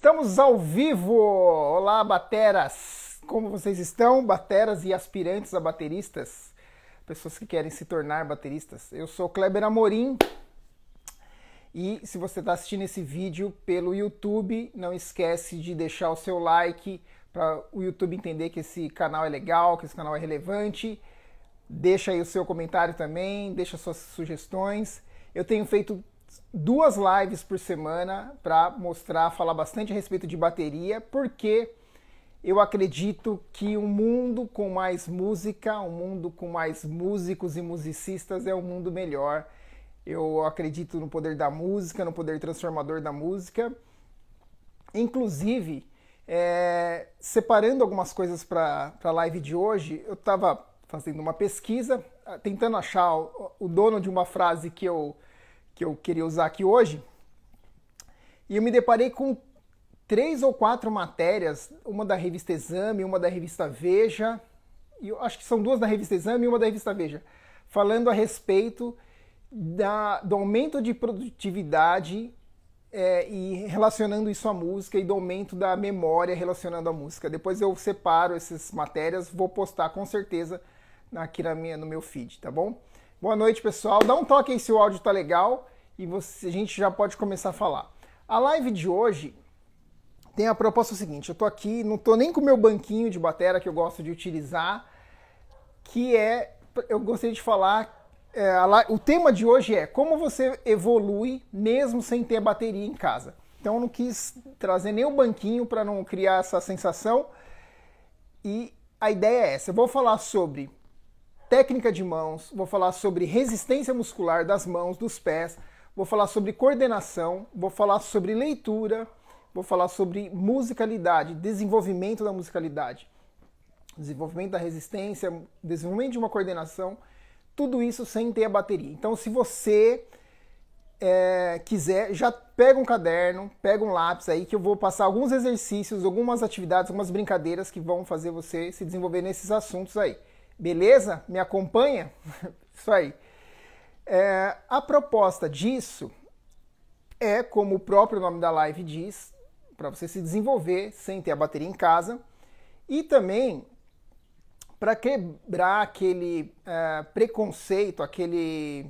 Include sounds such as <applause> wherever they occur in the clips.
Estamos ao vivo! Olá, bateras! Como vocês estão, bateras e aspirantes a bateristas? Pessoas que querem se tornar bateristas. Eu sou Kleber Amorim. E se você está assistindo esse vídeo pelo YouTube, não esquece de deixar o seu like para o YouTube entender que esse canal é legal, que esse canal é relevante. Deixa aí o seu comentário também, deixa suas sugestões. Eu tenho feito duas lives por semana para mostrar, falar bastante a respeito de bateria, porque eu acredito que um mundo com mais música, um mundo com mais músicos e musicistas é um mundo melhor. Eu acredito no poder da música, no poder transformador da música. Inclusive, é, separando algumas coisas para a live de hoje, eu estava fazendo uma pesquisa, tentando achar o, o dono de uma frase que eu que eu queria usar aqui hoje. E eu me deparei com três ou quatro matérias, uma da revista Exame, uma da revista Veja, e eu acho que são duas da revista Exame e uma da revista Veja, falando a respeito da, do aumento de produtividade é, e relacionando isso à música e do aumento da memória relacionando à música. Depois eu separo essas matérias, vou postar com certeza aqui na minha, no meu feed, tá bom? Boa noite, pessoal. Dá um toque aí se o áudio tá legal e você, a gente já pode começar a falar. A live de hoje tem a proposta seguinte: eu tô aqui, não tô nem com o meu banquinho de batera que eu gosto de utilizar, que é, eu gostaria de falar, é, a, o tema de hoje é como você evolui mesmo sem ter bateria em casa. Então eu não quis trazer nem o banquinho para não criar essa sensação. E a ideia é essa: eu vou falar sobre técnica de mãos, vou falar sobre resistência muscular das mãos, dos pés, vou falar sobre coordenação, vou falar sobre leitura, vou falar sobre musicalidade, desenvolvimento da musicalidade, desenvolvimento da resistência, desenvolvimento de uma coordenação, tudo isso sem ter a bateria. Então, se você é, quiser, já pega um caderno, pega um lápis aí que eu vou passar alguns exercícios, algumas atividades, algumas brincadeiras que vão fazer você se desenvolver nesses assuntos aí. Beleza? Me acompanha? <laughs> Isso aí. É, a proposta disso é, como o próprio nome da live diz, para você se desenvolver sem ter a bateria em casa e também para quebrar aquele é, preconceito, aquele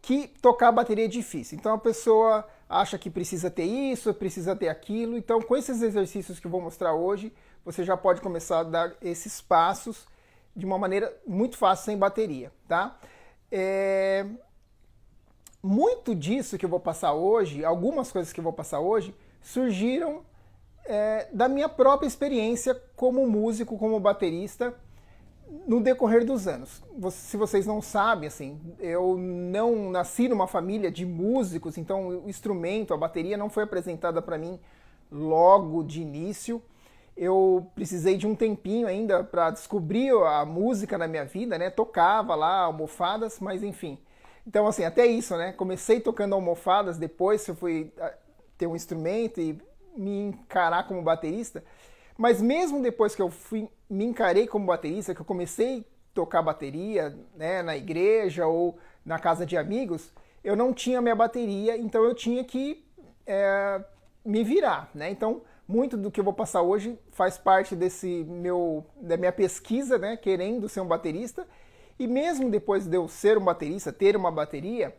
que tocar a bateria é difícil. Então a pessoa acha que precisa ter isso, precisa ter aquilo. Então com esses exercícios que eu vou mostrar hoje, você já pode começar a dar esses passos de uma maneira muito fácil sem bateria, tá? É... Muito disso que eu vou passar hoje, algumas coisas que eu vou passar hoje, surgiram é, da minha própria experiência como músico, como baterista, no decorrer dos anos. Se vocês não sabem, assim, eu não nasci numa família de músicos, então o instrumento, a bateria não foi apresentada para mim logo de início eu precisei de um tempinho ainda para descobrir a música na minha vida, né? Tocava lá almofadas, mas enfim. Então, assim, até isso, né? Comecei tocando almofadas, depois eu fui ah, ter um instrumento e me encarar como baterista. Mas mesmo depois que eu fui, me encarei como baterista, que eu comecei a tocar bateria, né, na igreja ou na casa de amigos, eu não tinha minha bateria, então eu tinha que é, me virar, né? Então, muito do que eu vou passar hoje faz parte desse meu da minha pesquisa, né, querendo ser um baterista. E mesmo depois de eu ser um baterista, ter uma bateria,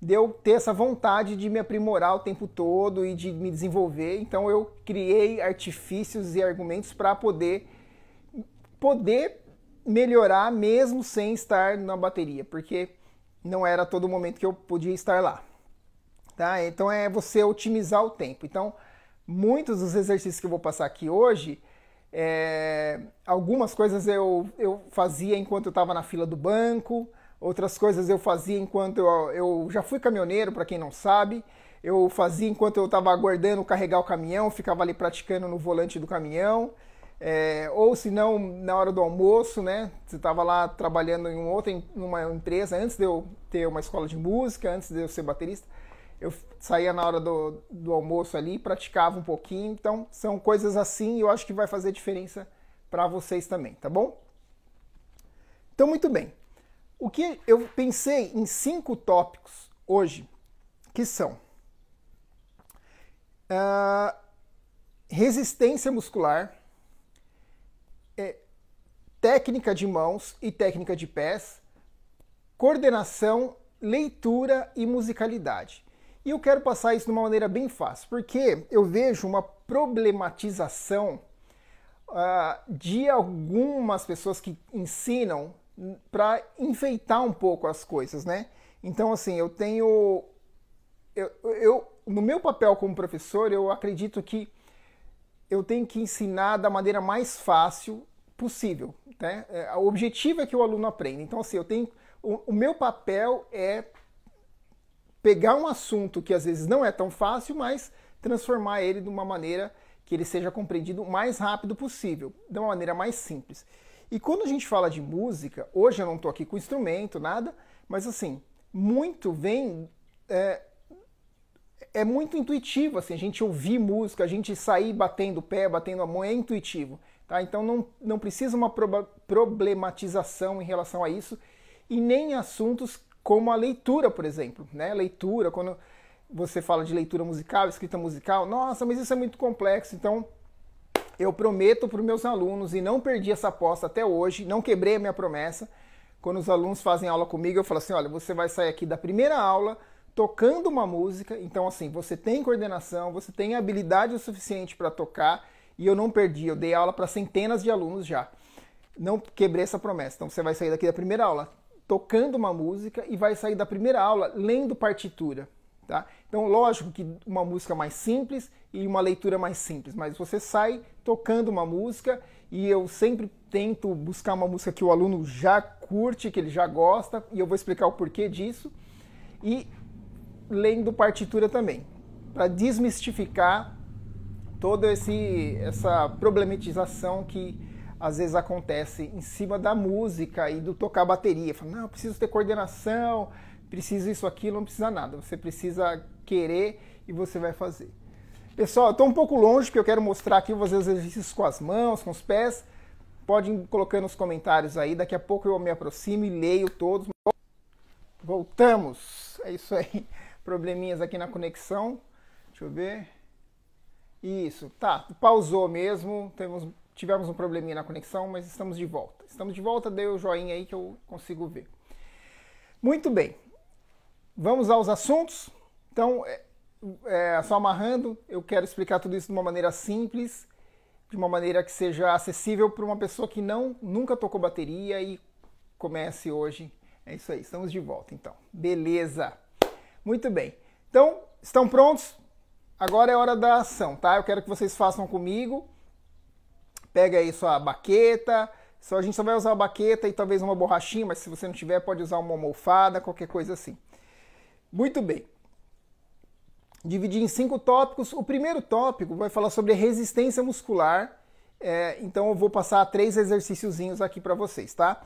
de eu ter essa vontade de me aprimorar o tempo todo e de me desenvolver. Então eu criei artifícios e argumentos para poder poder melhorar mesmo sem estar na bateria, porque não era todo momento que eu podia estar lá. Tá? Então é você otimizar o tempo. Então, muitos dos exercícios que eu vou passar aqui hoje, é, algumas coisas eu, eu fazia enquanto eu estava na fila do banco, outras coisas eu fazia enquanto eu, eu já fui caminhoneiro, para quem não sabe. Eu fazia enquanto eu estava aguardando carregar o caminhão, ficava ali praticando no volante do caminhão. É, ou se não, na hora do almoço, né? Você estava lá trabalhando em uma outra em uma empresa antes de eu ter uma escola de música, antes de eu ser baterista eu saía na hora do, do almoço ali, praticava um pouquinho. Então, são coisas assim e eu acho que vai fazer diferença para vocês também, tá bom? Então, muito bem. O que eu pensei em cinco tópicos hoje, que são uh, resistência muscular, é, técnica de mãos e técnica de pés, coordenação, leitura e musicalidade. E eu quero passar isso de uma maneira bem fácil, porque eu vejo uma problematização uh, de algumas pessoas que ensinam para enfeitar um pouco as coisas, né? Então, assim, eu tenho. Eu, eu, no meu papel como professor, eu acredito que eu tenho que ensinar da maneira mais fácil possível. Né? É, o objetivo é que o aluno aprenda. Então, assim, eu tenho. O, o meu papel é pegar um assunto que às vezes não é tão fácil, mas transformar ele de uma maneira que ele seja compreendido o mais rápido possível, de uma maneira mais simples. E quando a gente fala de música, hoje eu não estou aqui com instrumento, nada, mas assim, muito vem. É, é muito intuitivo, assim, a gente ouvir música, a gente sair batendo o pé, batendo a mão, é intuitivo. Tá? Então não, não precisa uma problematização em relação a isso e nem assuntos como a leitura, por exemplo, né? Leitura, quando você fala de leitura musical, escrita musical, nossa, mas isso é muito complexo. Então, eu prometo para os meus alunos e não perdi essa aposta até hoje, não quebrei a minha promessa. Quando os alunos fazem aula comigo, eu falo assim: olha, você vai sair aqui da primeira aula tocando uma música. Então, assim, você tem coordenação, você tem habilidade o suficiente para tocar. E eu não perdi, eu dei aula para centenas de alunos já. Não quebrei essa promessa. Então, você vai sair daqui da primeira aula tocando uma música e vai sair da primeira aula lendo partitura. Tá? Então, lógico que uma música mais simples e uma leitura mais simples, mas você sai tocando uma música e eu sempre tento buscar uma música que o aluno já curte, que ele já gosta, e eu vou explicar o porquê disso, e lendo partitura também, para desmistificar toda essa problematização que às vezes acontece em cima da música e do tocar bateria. Fala, não, preciso ter coordenação, preciso isso, aquilo, não precisa nada. Você precisa querer e você vai fazer. Pessoal, eu estou um pouco longe porque eu quero mostrar aqui os exercícios com as mãos, com os pés. Podem colocar nos comentários aí, daqui a pouco eu me aproximo e leio todos. Voltamos! É isso aí. <laughs> Probleminhas aqui na conexão. Deixa eu ver. Isso, tá. Pausou mesmo. Temos tivemos um probleminha na conexão, mas estamos de volta. Estamos de volta, dê o joinha aí que eu consigo ver. Muito bem, vamos aos assuntos. Então, é, é, só amarrando, eu quero explicar tudo isso de uma maneira simples, de uma maneira que seja acessível para uma pessoa que não nunca tocou bateria e comece hoje. É isso aí, estamos de volta então. Beleza. Muito bem. Então, estão prontos? Agora é hora da ação, tá? Eu quero que vocês façam comigo Pega aí sua baqueta. Só a gente só vai usar a baqueta e talvez uma borrachinha, mas se você não tiver, pode usar uma almofada, qualquer coisa assim. Muito bem. Dividi em cinco tópicos. O primeiro tópico vai falar sobre resistência muscular. É, então eu vou passar três exercíciozinhos aqui para vocês, tá?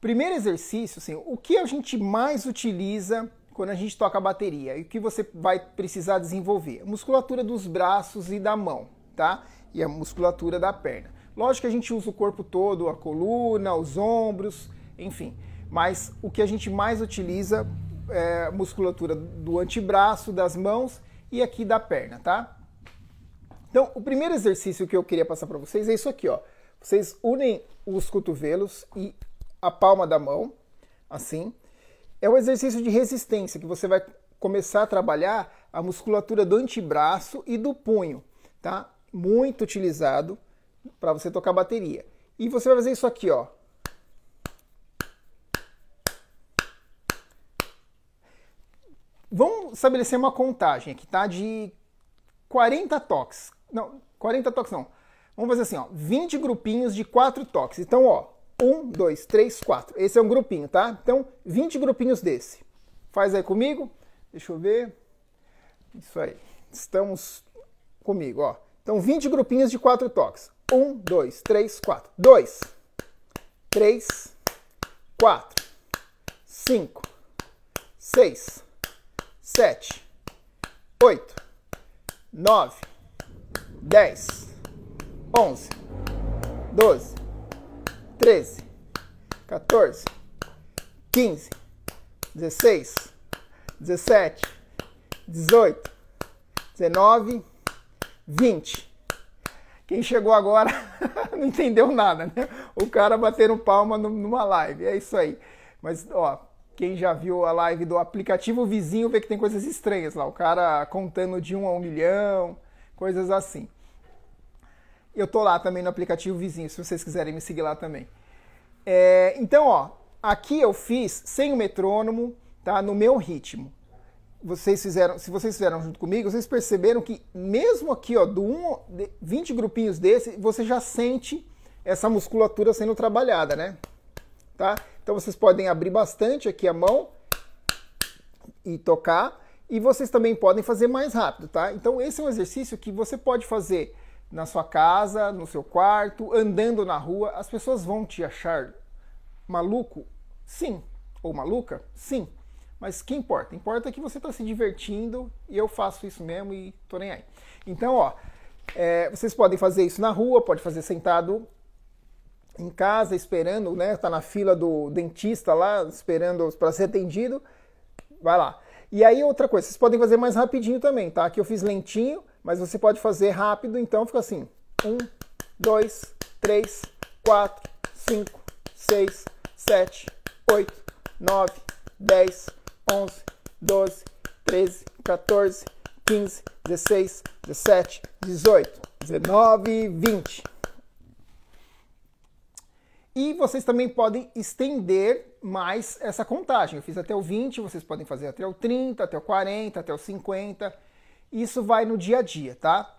Primeiro exercício, assim, o que a gente mais utiliza quando a gente toca a bateria e o que você vai precisar desenvolver? Musculatura dos braços e da mão, tá? E a musculatura da perna. Lógico que a gente usa o corpo todo, a coluna, os ombros, enfim. Mas o que a gente mais utiliza é a musculatura do antebraço, das mãos e aqui da perna, tá? Então, o primeiro exercício que eu queria passar para vocês é isso aqui, ó. Vocês unem os cotovelos e a palma da mão, assim. É um exercício de resistência que você vai começar a trabalhar a musculatura do antebraço e do punho, tá? Muito utilizado para você tocar bateria. E você vai fazer isso aqui, ó. Vamos estabelecer uma contagem aqui, tá? De 40 toques. Não, 40 toques não. Vamos fazer assim, ó. 20 grupinhos de 4 toques. Então, ó. 1, 2, 3, 4. Esse é um grupinho, tá? Então, 20 grupinhos desse. Faz aí comigo. Deixa eu ver. Isso aí. Estamos comigo, ó. Então, 20 grupinhos de 4 toques. Um, dois, três, quatro. Dois, três, quatro, cinco, seis, sete, oito, nove, dez, onze, doze, treze, quatorze, quinze, dezesseis, dezessete, dezoito, dezenove, vinte. Quem chegou agora <laughs> não entendeu nada, né? O cara batendo palma numa live. É isso aí. Mas, ó, quem já viu a live do aplicativo vizinho vê que tem coisas estranhas lá. O cara contando de um a um milhão, coisas assim. Eu tô lá também no aplicativo vizinho, se vocês quiserem me seguir lá também. É, então, ó, aqui eu fiz sem o metrônomo, tá? No meu ritmo vocês fizeram, se vocês fizeram junto comigo, vocês perceberam que mesmo aqui, ó, do um, 20 grupinhos desse, você já sente essa musculatura sendo trabalhada, né? Tá? Então vocês podem abrir bastante aqui a mão e tocar, e vocês também podem fazer mais rápido, tá? Então esse é um exercício que você pode fazer na sua casa, no seu quarto, andando na rua, as pessoas vão te achar maluco? Sim. Ou maluca? Sim mas que importa? Importa que você está se divertindo e eu faço isso mesmo e tô nem aí. Então, ó, é, vocês podem fazer isso na rua, pode fazer sentado em casa, esperando, né? Tá na fila do dentista lá, esperando para ser atendido. Vai lá. E aí, outra coisa, vocês podem fazer mais rapidinho também, tá? Aqui eu fiz lentinho, mas você pode fazer rápido, então fica assim: 1, 2, 3, 4, 5, 6, 7, 8, 9, 10, 11, 12, 13, 14, 15, 16, 17, 18, 19, 20. E vocês também podem estender mais essa contagem. Eu fiz até o 20, vocês podem fazer até o 30, até o 40, até o 50. Isso vai no dia a dia, tá?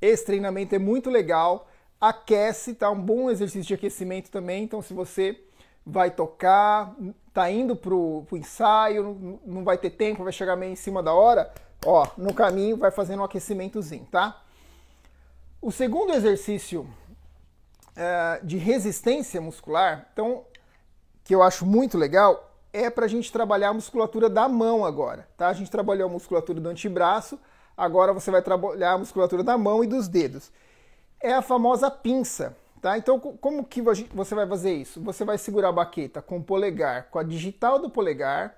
Esse treinamento é muito legal, aquece, tá? Um bom exercício de aquecimento também. Então, se você vai tocar, tá indo pro, pro ensaio, não vai ter tempo, vai chegar meio em cima da hora, ó, no caminho vai fazendo um aquecimentozinho, tá? O segundo exercício é, de resistência muscular, então, que eu acho muito legal, é para a gente trabalhar a musculatura da mão agora, tá? A gente trabalhou a musculatura do antebraço, agora você vai trabalhar a musculatura da mão e dos dedos. É a famosa pinça. Tá? Então, como que você vai fazer isso? Você vai segurar a baqueta com o polegar, com a digital do polegar,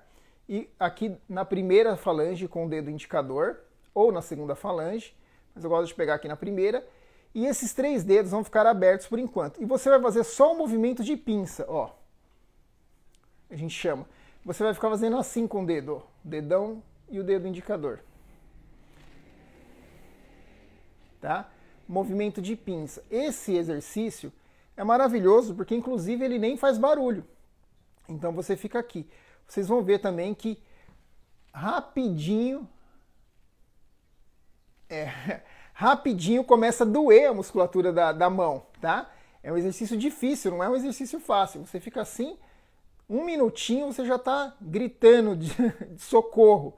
e aqui na primeira falange com o dedo indicador, ou na segunda falange, mas eu gosto de pegar aqui na primeira, e esses três dedos vão ficar abertos por enquanto. E você vai fazer só o um movimento de pinça, ó. A gente chama. Você vai ficar fazendo assim com o dedo, ó. o dedão e o dedo indicador. Tá? movimento de pinça. Esse exercício é maravilhoso porque, inclusive, ele nem faz barulho. Então você fica aqui. Vocês vão ver também que rapidinho. É, <laughs> rapidinho começa a doer a musculatura da, da mão, tá? É um exercício difícil, não é um exercício fácil. Você fica assim, um minutinho você já está gritando de, <laughs> de socorro.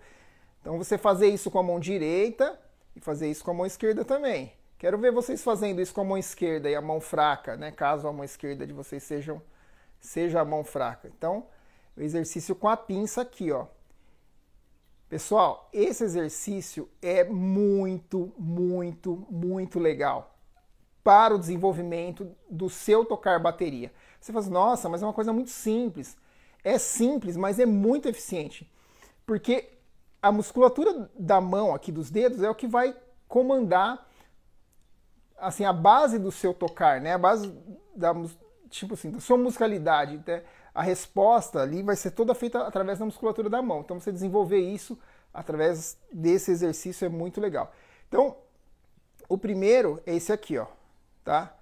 Então você fazer isso com a mão direita e fazer isso com a mão esquerda também. Quero ver vocês fazendo isso com a mão esquerda e a mão fraca, né? Caso a mão esquerda de vocês sejam, seja a mão fraca. Então, o exercício com a pinça aqui, ó. Pessoal, esse exercício é muito, muito, muito legal para o desenvolvimento do seu tocar bateria. Você faz: assim, nossa, mas é uma coisa muito simples. É simples, mas é muito eficiente. Porque a musculatura da mão aqui dos dedos é o que vai comandar assim, a base do seu tocar, né? A base da, tipo assim, da sua musicalidade, né? a resposta ali vai ser toda feita através da musculatura da mão. Então você desenvolver isso através desse exercício é muito legal. Então, o primeiro é esse aqui, ó, tá?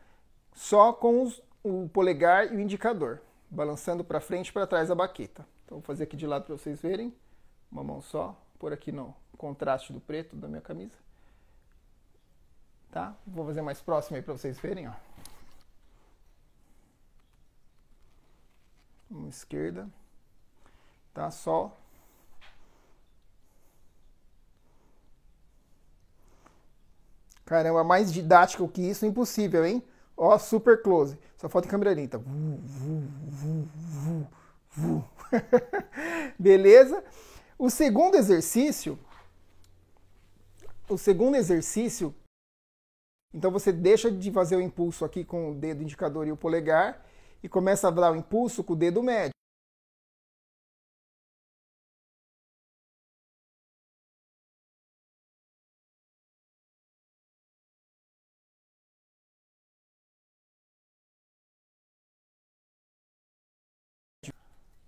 Só com os, o polegar e o indicador, balançando para frente e para trás a baqueta. Então vou fazer aqui de lado para vocês verem. Uma mão só, por aqui no contraste do preto da minha camisa tá? Vou fazer mais próximo aí para vocês verem, ó. Uma esquerda, tá? Sol. Caramba, mais didático que isso, impossível, hein? Ó, super close. Só falta câmera lenta. <laughs> Beleza? O segundo exercício, o segundo exercício então você deixa de fazer o impulso aqui com o dedo indicador e o polegar e começa a dar o impulso com o dedo médio.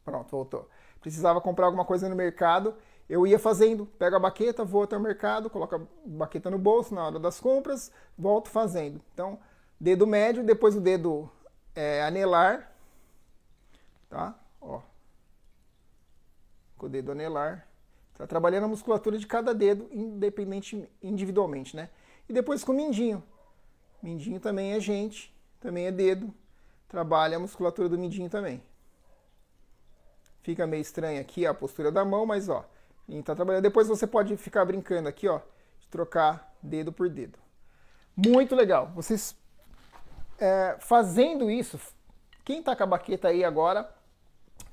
Pronto, voltou. Precisava comprar alguma coisa no mercado eu ia fazendo, pego a baqueta, vou até o mercado, coloco a baqueta no bolso na hora das compras, volto fazendo. Então, dedo médio, depois o dedo é, anelar, tá? Ó, com o dedo anelar, tá trabalhando a musculatura de cada dedo independente, individualmente, né? E depois com o mindinho. Mindinho também é gente, também é dedo, trabalha a musculatura do mindinho também. Fica meio estranho aqui a postura da mão, mas ó, então, tá trabalhando. Depois você pode ficar brincando aqui, ó, de trocar dedo por dedo. Muito legal. Vocês é, fazendo isso, quem tá com a baqueta aí agora,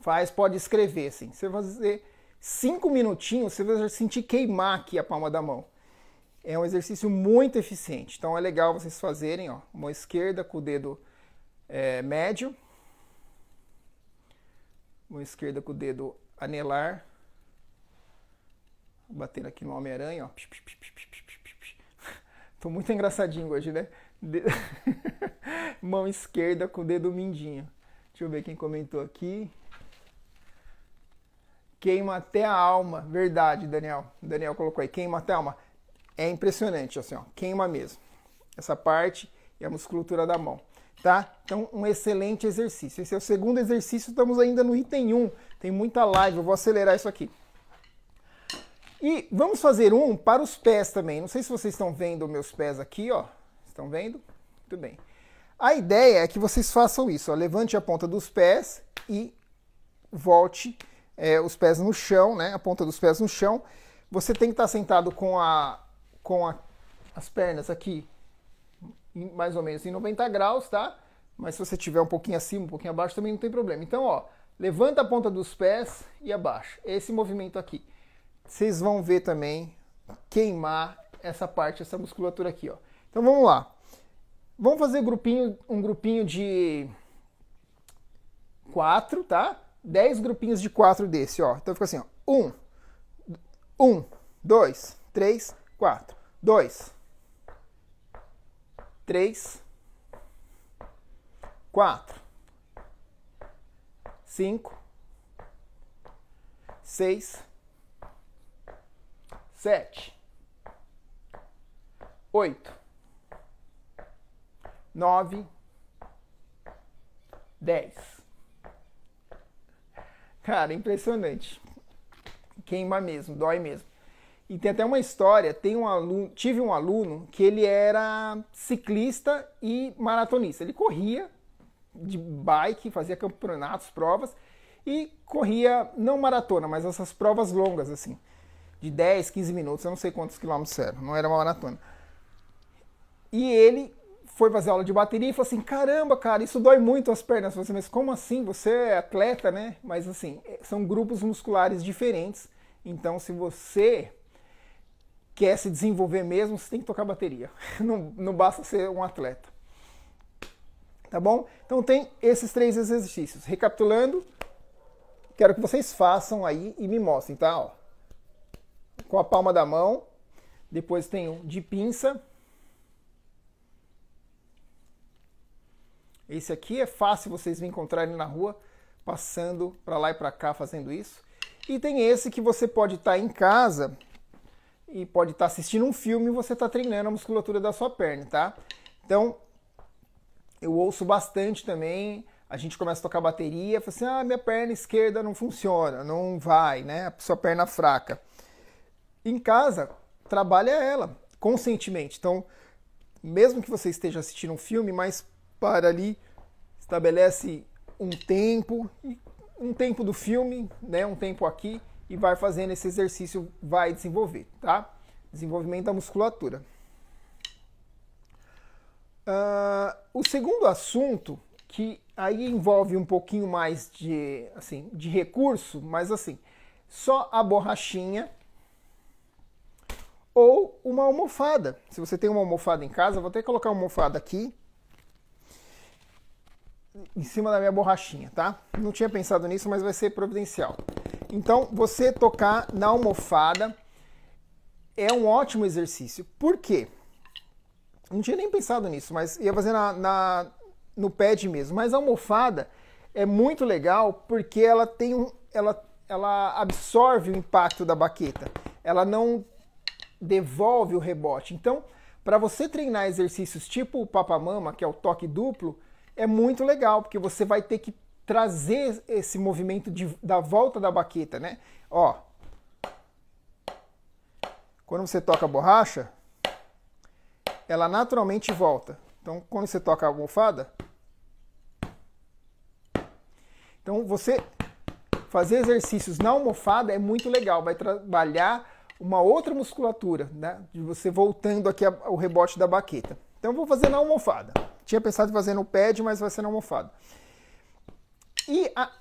faz, pode escrever, assim. Você vai fazer cinco minutinhos, você vai sentir queimar aqui a palma da mão. É um exercício muito eficiente. Então é legal vocês fazerem, ó, mão esquerda com o dedo é, médio, mão esquerda com o dedo anelar, Bater aqui no Homem-Aranha, ó. <laughs> Tô muito engraçadinho hoje, né? De... <laughs> Mão esquerda com o dedo mindinho. Deixa eu ver quem comentou aqui. Queima até a alma. Verdade, Daniel. Daniel colocou aí. Queima até a alma. É impressionante, assim, ó. Queima mesmo. Essa parte e a musculatura da mão tá? Então, um excelente exercício. Esse é o segundo exercício, estamos ainda no item 1. Tem muita live, eu vou acelerar isso aqui. E vamos fazer um para os pés também. Não sei se vocês estão vendo meus pés aqui, ó. Estão vendo? Muito bem. A ideia é que vocês façam isso, ó. Levante a ponta dos pés e volte é, os pés no chão, né? A ponta dos pés no chão. Você tem que estar sentado com, a, com a, as pernas aqui, mais ou menos em 90 graus, tá? Mas se você tiver um pouquinho acima, um pouquinho abaixo, também não tem problema. Então, ó, levanta a ponta dos pés e abaixa. Esse movimento aqui vocês vão ver também queimar essa parte, essa musculatura aqui, ó. Então vamos lá. Vamos fazer um grupinho de quatro, tá? Dez grupinhos de quatro desse, ó. Então fica assim, ó. Um, um, dois, três, quatro. Dois, três, quatro, cinco, seis, sete, oito, nove, dez. Cara, impressionante. Queima mesmo, dói mesmo. E tem até uma história, tem um aluno, tive um aluno que ele era ciclista e maratonista. Ele corria de bike, fazia campeonatos, provas e corria não maratona, mas essas provas longas assim de 10, 15 minutos, eu não sei quantos quilômetros eram, não era uma maratona. E ele foi fazer aula de bateria e falou assim: caramba, cara, isso dói muito as pernas. Eu falei assim, mas como assim? Você é atleta, né? Mas assim, é, são grupos musculares diferentes. Então, se você quer se desenvolver mesmo, você tem que tocar bateria. <laughs> Não, não basta ser um atleta. Tá bom? Então, tem esses três exercícios. Recapitulando, quero que vocês façam aí e me mostrem, tá? Ó com a palma da mão. Depois tem o de pinça. Esse aqui é fácil vocês me encontrarem na rua, passando para lá e para cá fazendo isso. E tem esse que você pode estar tá em casa e pode estar tá assistindo um filme e você está treinando a musculatura da sua perna, tá? Então, eu ouço bastante também, a gente começa a tocar bateria, fala assim, ah, minha perna esquerda não funciona, não vai, né? A sua perna fraca. Em casa, trabalha ela conscientemente. Então, mesmo que você esteja assistindo um filme, mas para ali, estabelece um tempo, um tempo do filme, né, um tempo aqui, e vai fazendo esse exercício, vai desenvolver, tá? Desenvolvimento da musculatura. Uh, o segundo assunto, que aí envolve um pouquinho mais de, assim, de recurso, mas assim, só a borrachinha ou uma almofada. Se você tem uma almofada em casa, vou até colocar uma almofada aqui em cima da minha borrachinha, tá? Não tinha pensado nisso, mas vai ser providencial. Então, você tocar na almofada é um ótimo exercício. Por quê? Não tinha nem pensado nisso, mas ia fazer na, na no pad mesmo. Mas a almofada é muito legal porque ela tem um, ela, ela absorve o impacto da baqueta. Ela não devolve o rebote. Então, para você treinar exercícios tipo o papamama, que é o toque duplo, é muito legal, porque você vai ter que trazer esse movimento de, da volta da baqueta, né? Ó. Quando você toca a borracha, ela naturalmente volta. Então, quando você toca a almofada, então você fazer exercícios na almofada é muito legal, vai trabalhar uma outra musculatura, né? De você voltando aqui ao rebote da baqueta. Então eu vou fazer na almofada. Tinha pensado em fazer no pad, mas vai ser na almofada. E, a,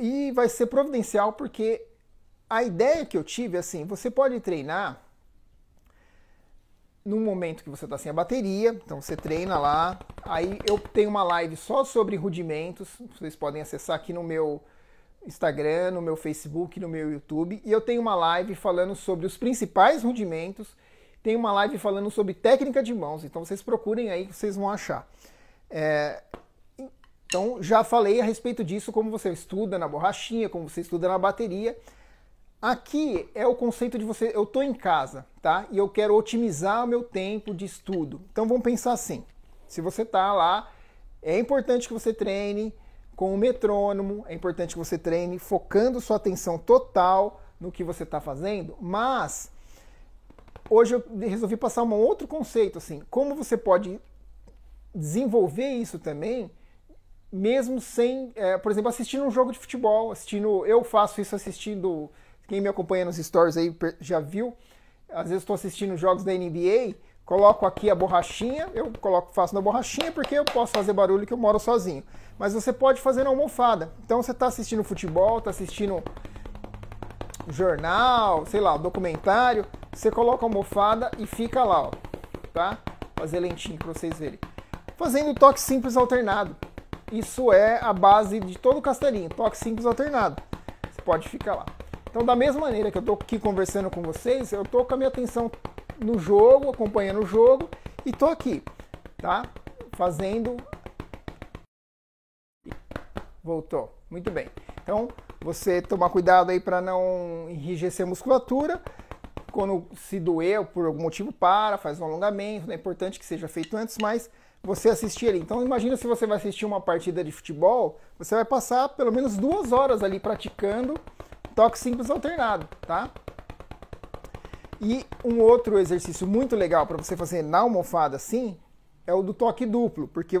e vai ser providencial porque a ideia que eu tive é assim, você pode treinar no momento que você está sem a bateria, então você treina lá. Aí eu tenho uma live só sobre rudimentos, vocês podem acessar aqui no meu Instagram, no meu Facebook, no meu YouTube. E eu tenho uma live falando sobre os principais rudimentos. Tem uma live falando sobre técnica de mãos. Então vocês procurem aí que vocês vão achar. É... Então já falei a respeito disso, como você estuda na borrachinha, como você estuda na bateria. Aqui é o conceito de você, eu estou em casa, tá? E eu quero otimizar o meu tempo de estudo. Então vamos pensar assim: se você está lá, é importante que você treine, com o metrônomo. É importante que você treine focando sua atenção total no que você está fazendo, mas hoje eu resolvi passar um outro conceito assim, como você pode desenvolver isso também, mesmo sem, é, por exemplo, assistindo um jogo de futebol, assistindo, eu faço isso assistindo, quem me acompanha nos stories aí já viu, às vezes estou assistindo jogos da NBA, coloco aqui a borrachinha, eu coloco, faço na borrachinha porque eu posso fazer barulho que eu moro sozinho. Mas você pode fazer na almofada. Então você está assistindo futebol, está assistindo jornal, sei lá, documentário, você coloca a almofada e fica lá, ó, tá? fazer lentinho para vocês verem. Fazendo toque simples alternado. Isso é a base de todo o castelinho, toque simples alternado. Você pode ficar lá. Então, da mesma maneira que eu estou aqui conversando com vocês, eu estou com a minha atenção no jogo, acompanhando o jogo e tô aqui, tá? Fazendo. Voltou. Muito bem. Então, você tomar cuidado aí para não enrijecer a musculatura. Quando se doer por algum motivo, para, faz um alongamento. É importante que seja feito antes, mas você assistir ali. Então, imagina se você vai assistir uma partida de futebol, você vai passar pelo menos duas horas ali praticando toque simples alternado, tá? E um outro exercício muito legal para você fazer na almofada assim é o do toque duplo, porque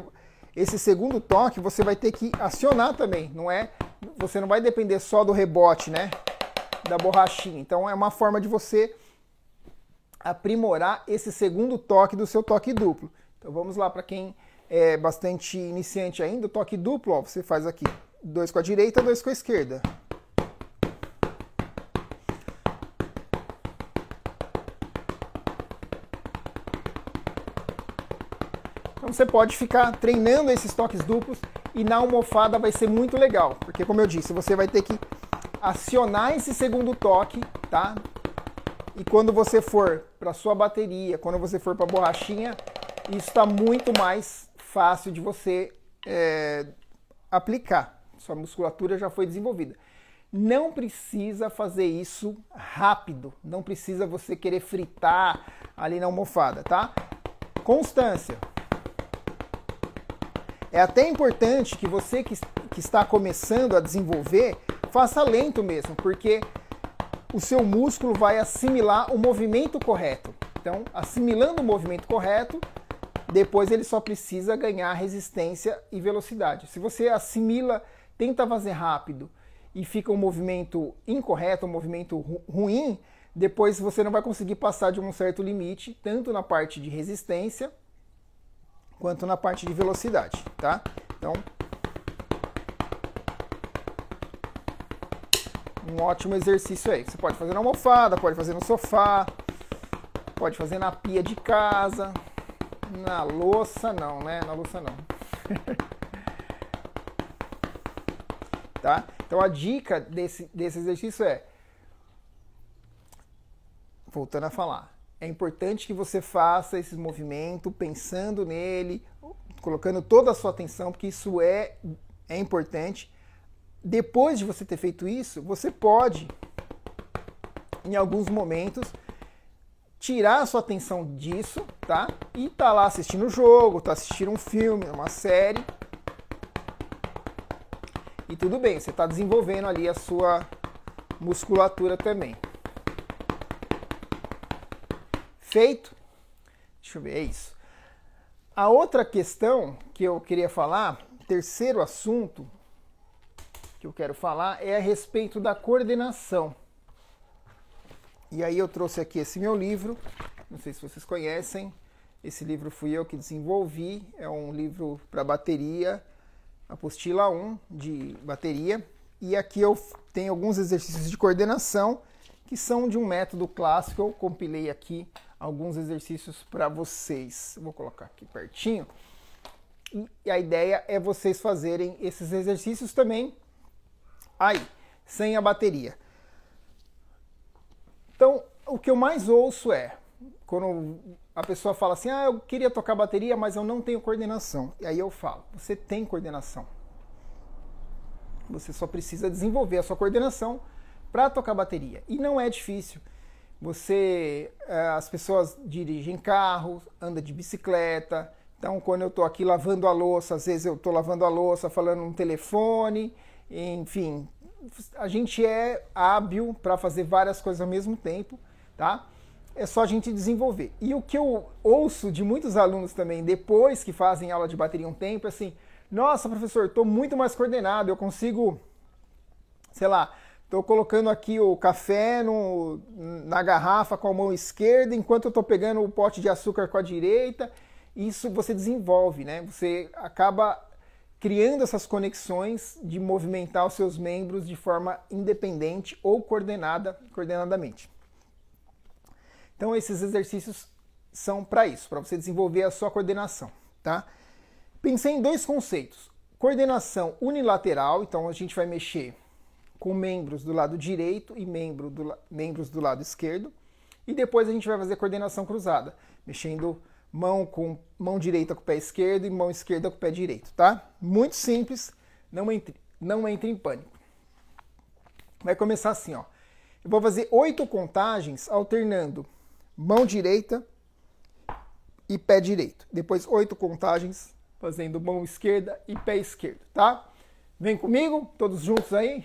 esse segundo toque você vai ter que acionar também, não é? Você não vai depender só do rebote, né? Da borrachinha. Então é uma forma de você aprimorar esse segundo toque do seu toque duplo. Então vamos lá para quem é bastante iniciante ainda, o toque duplo, ó, você faz aqui, dois com a direita, dois com a esquerda. você pode ficar treinando esses toques duplos e na almofada vai ser muito legal, porque como eu disse, você vai ter que acionar esse segundo toque, tá? E quando você for para sua bateria, quando você for para a borrachinha, isso está muito mais fácil de você é, aplicar. Sua musculatura já foi desenvolvida. Não precisa fazer isso rápido. Não precisa você querer fritar ali na almofada, tá? Constância. É até importante que você que, que está começando a desenvolver faça lento mesmo, porque o seu músculo vai assimilar o movimento correto. Então, assimilando o movimento correto, depois ele só precisa ganhar resistência e velocidade. Se você assimila, tenta fazer rápido e fica um movimento incorreto, um movimento ru ruim, depois você não vai conseguir passar de um certo limite, tanto na parte de resistência quanto na parte de velocidade, tá? Então, um ótimo exercício aí. Você pode fazer na almofada, pode fazer no sofá, pode fazer na pia de casa, na louça não, né? Na louça não. <laughs> tá? Então a dica desse, desse exercício é, voltando a falar, é importante que você faça esse movimento pensando nele, colocando toda a sua atenção, porque isso é, é importante. Depois de você ter feito isso, você pode, em alguns momentos, tirar a sua atenção disso, tá? E tá lá assistindo o um jogo, tá assistindo um filme, uma série. E tudo bem, você está desenvolvendo ali a sua musculatura também. feito. Deixa eu ver, é isso. A outra questão que eu queria falar, terceiro assunto que eu quero falar é a respeito da coordenação. E aí eu trouxe aqui esse meu livro, não sei se vocês conhecem. Esse livro fui eu que desenvolvi, é um livro para bateria, apostila 1 de bateria. E aqui eu tenho alguns exercícios de coordenação que são de um método clássico, eu compilei aqui alguns exercícios para vocês. Vou colocar aqui pertinho. E a ideia é vocês fazerem esses exercícios também aí, sem a bateria. Então, o que eu mais ouço é quando a pessoa fala assim: "Ah, eu queria tocar bateria, mas eu não tenho coordenação". E aí eu falo: "Você tem coordenação. Você só precisa desenvolver a sua coordenação para tocar bateria. E não é difícil. Você, é, as pessoas dirigem carro, anda de bicicleta. Então, quando eu estou aqui lavando a louça, às vezes eu estou lavando a louça, falando no telefone, enfim, a gente é hábil para fazer várias coisas ao mesmo tempo, tá? É só a gente desenvolver. E o que eu ouço de muitos alunos também, depois que fazem aula de bateria um tempo, é assim: nossa, professor, estou muito mais coordenado, eu consigo, sei lá, Estou colocando aqui o café no, na garrafa com a mão esquerda, enquanto eu estou pegando o pote de açúcar com a direita. Isso você desenvolve, né? Você acaba criando essas conexões de movimentar os seus membros de forma independente ou coordenada, coordenadamente. Então esses exercícios são para isso, para você desenvolver a sua coordenação, tá? Pensei em dois conceitos: coordenação unilateral, então a gente vai mexer com membros do lado direito e membro do, membros do lado esquerdo. E depois a gente vai fazer coordenação cruzada, mexendo mão com mão direita com o pé esquerdo e mão esquerda com o pé direito, tá? Muito simples, não entre, não entre em pânico. Vai começar assim, ó. Eu vou fazer oito contagens alternando mão direita e pé direito. Depois oito contagens fazendo mão esquerda e pé esquerdo, tá? Vem comigo, todos juntos aí.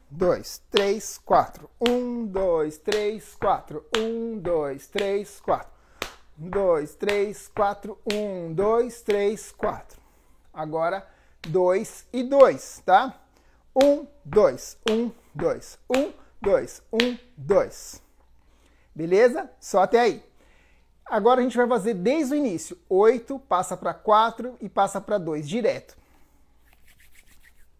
dois, três, quatro. Um, dois, três, quatro. Um, dois, três, quatro. Um, dois, três, quatro. Um, dois, três, quatro. Agora, dois e dois, tá? Um, dois, um, dois, um, dois, um, dois. Beleza? Só até aí. Agora a gente vai fazer desde o início. oito passa para quatro e passa para dois direto.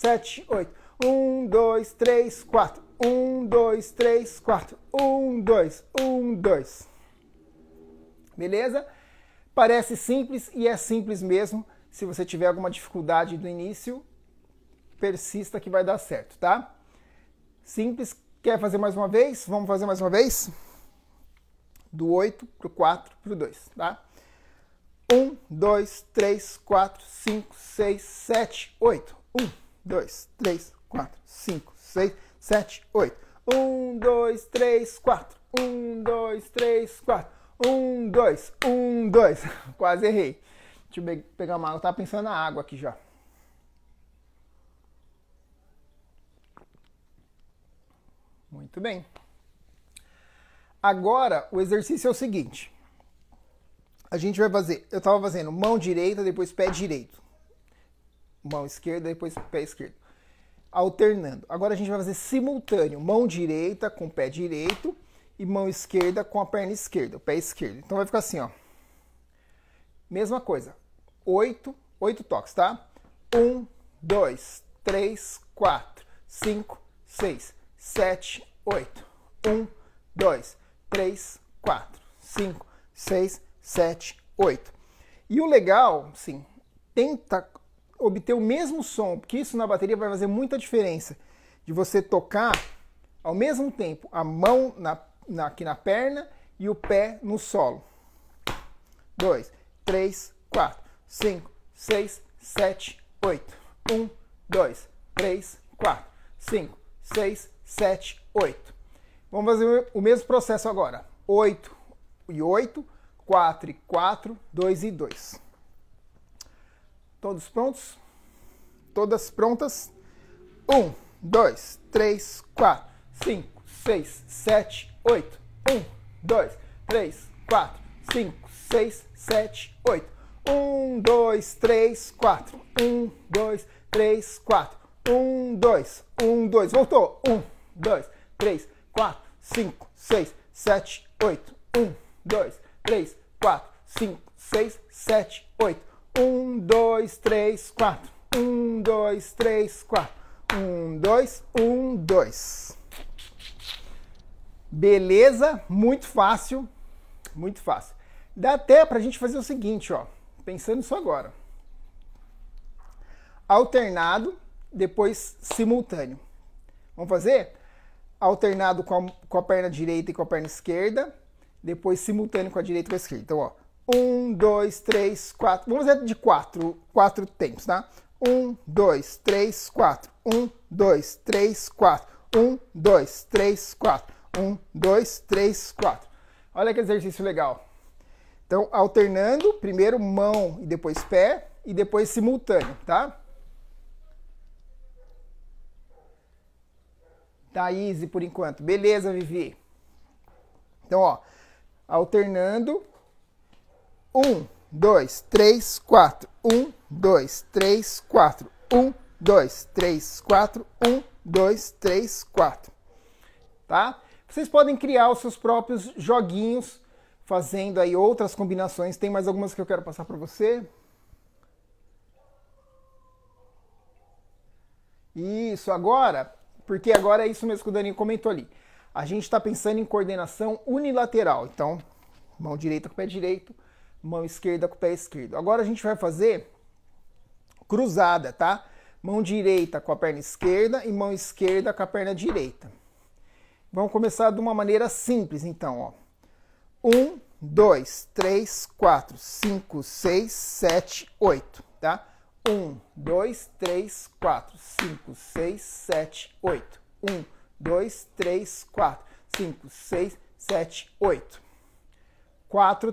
sete, oito. Um, dois, três, quatro. Um, dois, três, quatro. Um, dois, um, dois. Beleza? Parece simples e é simples mesmo. Se você tiver alguma dificuldade do início, persista que vai dar certo, tá? Simples. Quer fazer mais uma vez? Vamos fazer mais uma vez? Do 8 para o 4 para o 2, tá? 1, 2, 3, 4, 5, 6, 7, 8. 1, 2, 3, 4, 5, 6, 7, 8. 1, 2, 3, 4. 1, 2, 3, 4. 1, 2, 1, 2. Quase errei. Deixa eu pegar uma água. Eu tava pensando na água aqui já. Muito bem. Agora, o exercício é o seguinte. A gente vai fazer... Eu estava fazendo mão direita, depois pé direito mão esquerda, depois pé esquerdo. Alternando. Agora a gente vai fazer simultâneo, mão direita com pé direito e mão esquerda com a perna esquerda, o pé esquerdo. Então vai ficar assim, ó. Mesma coisa. Oito, oito toques, tá? Um, dois, três, quatro, cinco, seis, sete, oito. Um, dois, três, quatro, cinco, seis, sete, oito. E o legal, sim, tenta obter o mesmo som, porque isso na bateria vai fazer muita diferença. De você tocar ao mesmo tempo a mão na, na, aqui na perna e o pé no solo. 2, 3, 4, 5, 6, 7, 8. 1, 2, 3, 4, 5, 6, 7, 8. Vamos fazer o mesmo processo agora. 8 e 8, 4 e 4, 2 e 2. Todos prontos? Todas prontas? Um, dois, três, quatro, cinco, seis, sete, oito. Um, dois, três, quatro, cinco, seis, sete, oito. Um, dois, três, quatro. Um, dois, três, quatro. Um, dois, um, dois. Voltou. Um, dois, três, quatro, cinco, seis, sete, oito. Um, dois, três, quatro, cinco, seis, sete, oito. Um, dois, três, quatro. Um, dois, três, quatro. Um, dois, um, dois. Beleza? Muito fácil. Muito fácil. Dá até pra gente fazer o seguinte, ó. Pensando só agora. Alternado, depois simultâneo. Vamos fazer? Alternado com a, com a perna direita e com a perna esquerda. Depois simultâneo com a direita e com a esquerda. Então, ó. Um, dois, três, quatro. Vamos fazer de quatro, quatro tempos, tá? Um, dois, três, quatro. Um, dois, três, quatro. Um, dois, três, quatro. Um, dois, três, quatro. Olha que exercício legal. Então, alternando, primeiro mão e depois pé, e depois simultâneo, tá? Tá easy por enquanto. Beleza, Vivi? Então, ó, alternando, um, dois, três, quatro. Um, dois, três, quatro. Um, dois, três, quatro. Um, dois, três, quatro. Tá? Vocês podem criar os seus próprios joguinhos, fazendo aí outras combinações. Tem mais algumas que eu quero passar para você. Isso, agora, porque agora é isso mesmo que o Daninho comentou ali. A gente está pensando em coordenação unilateral. Então, mão direita com o pé direito, mão esquerda com o pé esquerdo. Agora a gente vai fazer cruzada, tá? Mão direita com a perna esquerda e mão esquerda com a perna direita. Vamos começar de uma maneira simples, então, ó. Um, dois, três, quatro, cinco, seis, sete, oito, tá? Um, dois, três, quatro, cinco, seis, sete, oito. Um, dois, três, quatro, cinco, seis, sete, oito. Quatro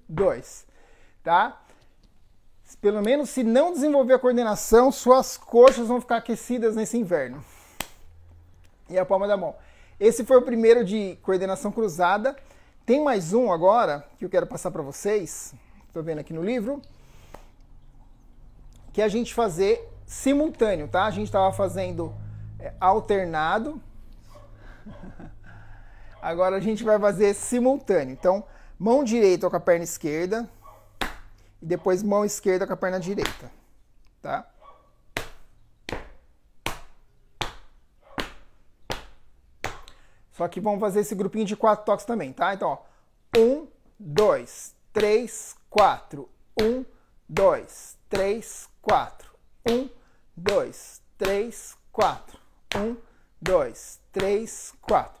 2, tá? Pelo menos se não desenvolver a coordenação, suas coxas vão ficar aquecidas nesse inverno. E a palma da mão. Esse foi o primeiro de coordenação cruzada. Tem mais um agora que eu quero passar para vocês. Estou vendo aqui no livro. Que é a gente fazer simultâneo, tá? A gente estava fazendo é, alternado. <laughs> Agora a gente vai fazer simultâneo. Então, Mão direita com a perna esquerda. E depois mão esquerda com a perna direita. Tá? Só que vamos fazer esse grupinho de quatro toques também, tá? Então, ó. Um, dois, três, quatro. Um, dois, três, quatro. Um, dois, três, quatro. Um, dois, três, quatro.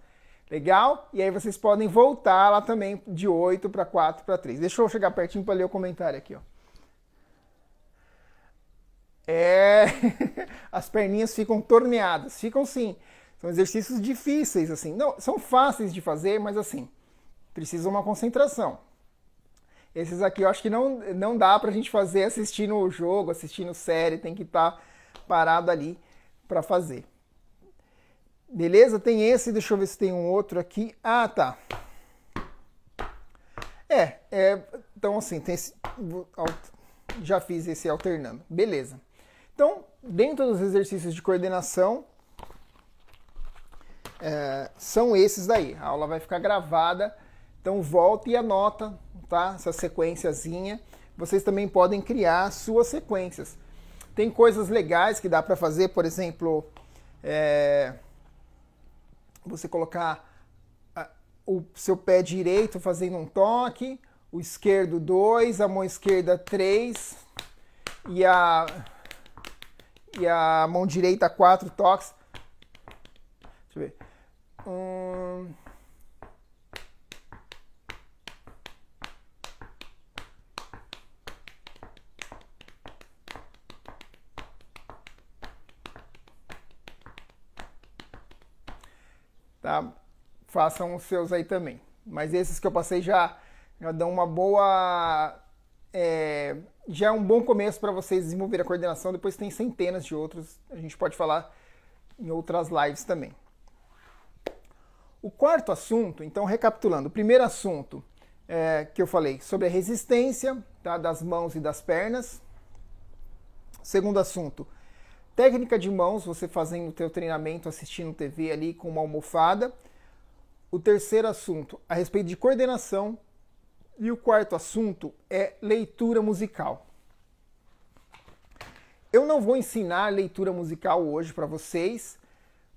Legal? E aí vocês podem voltar lá também de 8 para 4 para 3. Deixa eu chegar pertinho para ler o comentário aqui, ó. É, <laughs> as perninhas ficam torneadas, ficam sim. São exercícios difíceis assim. Não, são fáceis de fazer, mas assim, precisa uma concentração. Esses aqui eu acho que não, não dá pra gente fazer assistindo o jogo, assistindo série, tem que estar tá parado ali para fazer. Beleza? Tem esse, deixa eu ver se tem um outro aqui. Ah, tá. É, é então assim, tem esse, já fiz esse alternando. Beleza. Então, dentro dos exercícios de coordenação, é, são esses daí. A aula vai ficar gravada, então volta e anota, tá? Essa sequenciazinha. Vocês também podem criar suas sequências. Tem coisas legais que dá para fazer, por exemplo, é, você colocar ah, o seu pé direito fazendo um toque, o esquerdo 2, a mão esquerda 3 e a, e a mão direita 4 toques. tá? Façam os seus aí também. Mas esses que eu passei já, já dão uma boa. É, já é um bom começo para vocês desenvolverem a coordenação. Depois tem centenas de outros, a gente pode falar em outras lives também. O quarto assunto, então recapitulando, o primeiro assunto é, que eu falei sobre a resistência tá, das mãos e das pernas. Segundo assunto, Técnica de mãos, você fazendo o teu treinamento, assistindo TV ali com uma almofada. O terceiro assunto, a respeito de coordenação. E o quarto assunto é leitura musical. Eu não vou ensinar leitura musical hoje para vocês,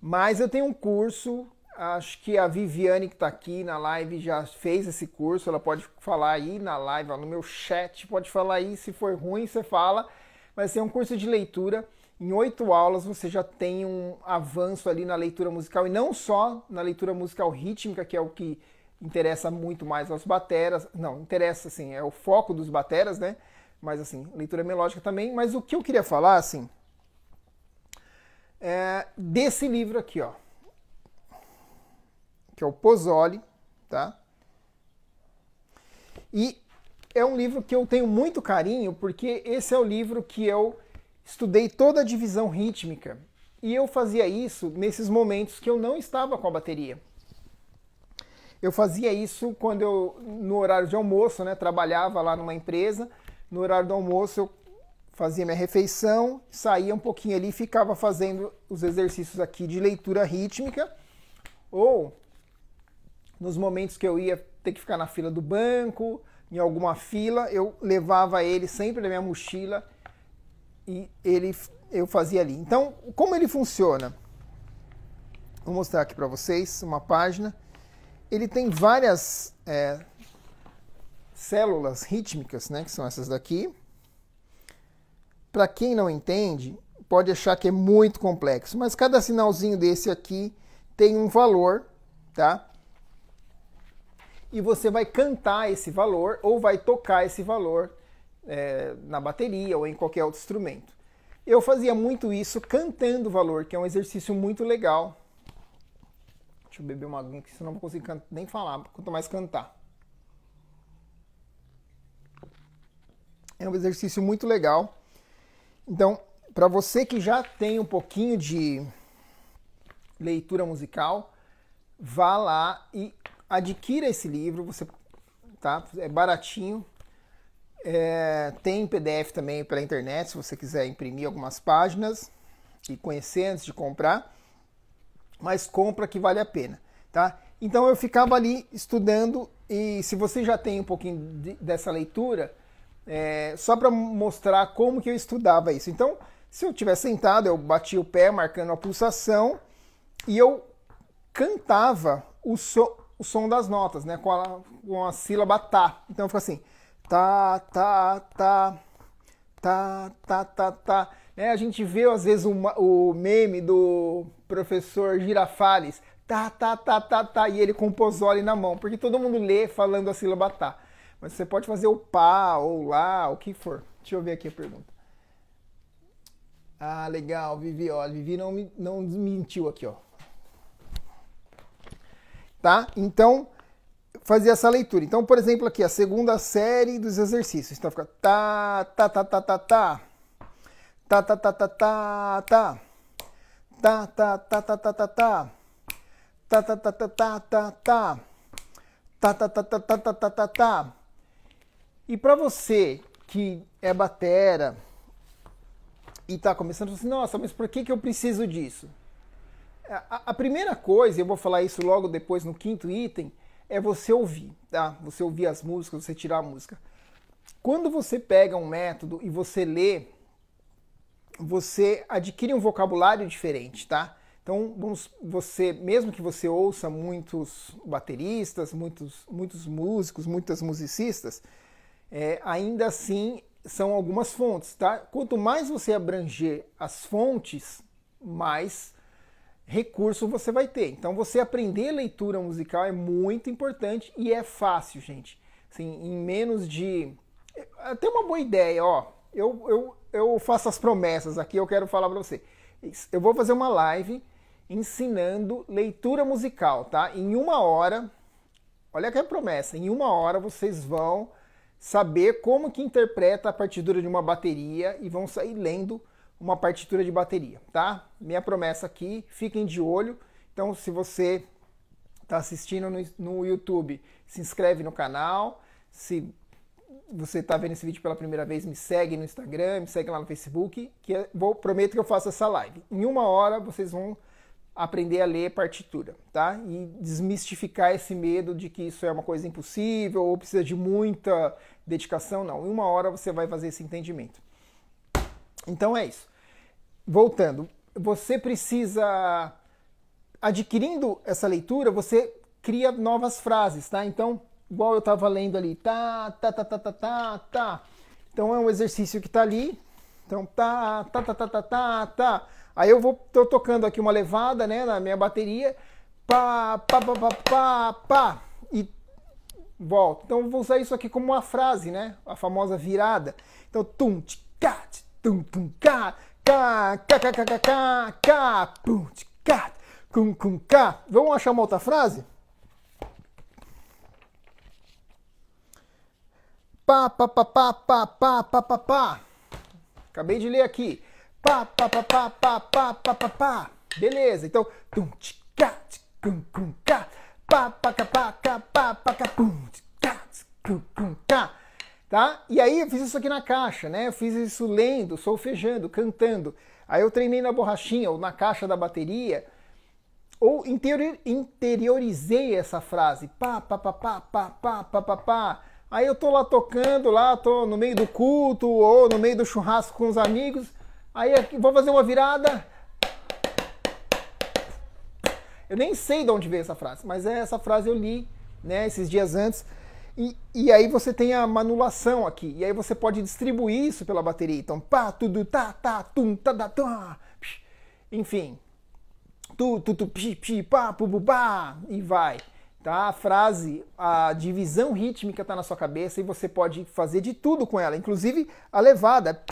mas eu tenho um curso. Acho que a Viviane que está aqui na live já fez esse curso. Ela pode falar aí na live, no meu chat, pode falar aí. Se for ruim, você fala. Mas tem um curso de leitura em oito aulas você já tem um avanço ali na leitura musical e não só na leitura musical rítmica, que é o que interessa muito mais aos bateras, não, interessa assim, é o foco dos bateras, né? Mas assim, leitura melódica também, mas o que eu queria falar assim é desse livro aqui, ó, que é o Pozzoli, tá? E é um livro que eu tenho muito carinho, porque esse é o livro que eu Estudei toda a divisão rítmica e eu fazia isso nesses momentos que eu não estava com a bateria. Eu fazia isso quando eu, no horário de almoço, né, trabalhava lá numa empresa. No horário do almoço, eu fazia minha refeição, saía um pouquinho ali e ficava fazendo os exercícios aqui de leitura rítmica. Ou nos momentos que eu ia ter que ficar na fila do banco, em alguma fila, eu levava ele sempre na minha mochila e ele, eu fazia ali. Então, como ele funciona? Vou mostrar aqui para vocês uma página. Ele tem várias é, células rítmicas, né, que são essas daqui. Para quem não entende, pode achar que é muito complexo, mas cada sinalzinho desse aqui tem um valor, tá? E você vai cantar esse valor ou vai tocar esse valor é, na bateria ou em qualquer outro instrumento. Eu fazia muito isso cantando valor, que é um exercício muito legal. Deixa eu beber uma aguinha aqui, senão não vou conseguir nem falar, quanto mais cantar. É um exercício muito legal. Então, para você que já tem um pouquinho de leitura musical, vá lá e adquira esse livro. Você tá? É baratinho, é, tem PDF também pela internet, se você quiser imprimir algumas páginas e conhecer antes de comprar. Mas compra que vale a pena, tá? Então eu ficava ali estudando e se você já tem um pouquinho de, dessa leitura, é, só para mostrar como que eu estudava isso. Então, se eu estiver sentado, eu batia o pé marcando a pulsação e eu cantava o, so, o som das notas, né? Com a, com a sílaba tá. Então fica assim tá, tá, tá, tá, tá, tá, tá. Né? A gente vê às vezes uma, o meme do professor Girafales, tá, tá, tá, tá, tá, e ele com o pozole na mão, porque todo mundo lê falando a sílaba tá. Mas você pode fazer o pá ou lá, o que for. Deixa eu ver aqui a pergunta. Ah, legal, Vivi, ó, Vivi não, me, não desmentiu aqui, ó. Tá? Então, fazer essa leitura. Então, por exemplo, aqui a segunda série dos exercícios. Então fica tá, tá, tá, tá, tá, tá. Tá, tá, tá, tá, tá, tá. Tá, tá, tá, tá, tá, tá, tá. Tá, tá, tá, tá, tá, tá, tá. Tá, tá, tá, tá, tá, tá, tá, tá, tá. E para você que é batera e tá começando assim, nossa, mas por que que eu preciso disso? A, primeira coisa, eu vou falar isso logo depois no quinto item, é você ouvir, tá? Você ouvir as músicas, você tirar a música. Quando você pega um método e você lê, você adquire um vocabulário diferente, tá? Então, vamos, você, mesmo que você ouça muitos bateristas, muitos, muitos músicos, muitas musicistas, é, ainda assim são algumas fontes, tá? Quanto mais você abranger as fontes, mais recurso você vai ter. Então você aprender leitura musical é muito importante e é fácil, gente. Assim, em menos de. Eh, até uma boa ideia, ó. Eu, eu, eu faço as promessas aqui, eu quero falar para você. Eu vou fazer uma live ensinando leitura musical, tá? Em uma hora, olha que é promessa, em uma hora vocês vão saber como que interpreta a partitura de uma bateria e vão sair lendo uma partitura de bateria, tá? Minha promessa aqui, fiquem de olho. Então, se você está assistindo no, no YouTube, se inscreve no canal. Se você está vendo esse vídeo pela primeira vez, me segue no Instagram, me segue lá no Facebook, que vou, prometo que eu faço essa live. Em uma hora vocês vão aprender a ler partitura, tá? E desmistificar esse medo de que isso é uma coisa impossível ou precisa de muita dedicação, não. Em uma hora você vai fazer esse entendimento. Então é isso voltando, você precisa adquirindo essa leitura, você cria novas frases, tá? Então, igual eu estava lendo ali, tá, tá, tá, tá, tá, tá, tá. Então é um exercício que está ali. Então tá, tá, tá, tá, tá, tá, tá. Aí eu vou tô tocando aqui uma levada, né, na minha bateria, pá, pá, pá, pá, pá, pá e volto. Então vou usar isso aqui como uma frase, né? A famosa virada. Então tum, ticate, tum, tum, cá, cá, cá, cá, cá, cá, cá, Vamos achar uma outra frase? Pá, pá, pá, pá, pá, pá, pá, pá, pá. Acabei de ler aqui. Pá, pá, pá, pá, pá, pá, pá, pá, pá. Beleza, então... Tum, tchicá, tchicum, cum, cá. Pá, pá, cá, pá, cá, pá, pá, cá, pum, tchicá, tchicum, cum, tá? E aí eu fiz isso aqui na caixa, né? Eu fiz isso lendo, solfejando, cantando. Aí eu treinei na borrachinha ou na caixa da bateria ou interiorizei essa frase, pá, pá, pá, pá, pá, pá, pá, pá, pá. Aí eu tô lá tocando, lá tô no meio do culto ou no meio do churrasco com os amigos. Aí aqui, vou fazer uma virada. Eu nem sei de onde veio essa frase, mas é essa frase eu li, né, esses dias antes. E, e aí você tem a manulação aqui. E aí você pode distribuir isso pela bateria. Então, pá, tudo, tá, tá, tum, tá, tá, tá, enfim. Tu, tu, tu, pi, pi, pá, pu, pu, pá, e vai. Tá? A frase, a divisão rítmica está na sua cabeça e você pode fazer de tudo com ela, inclusive a levada.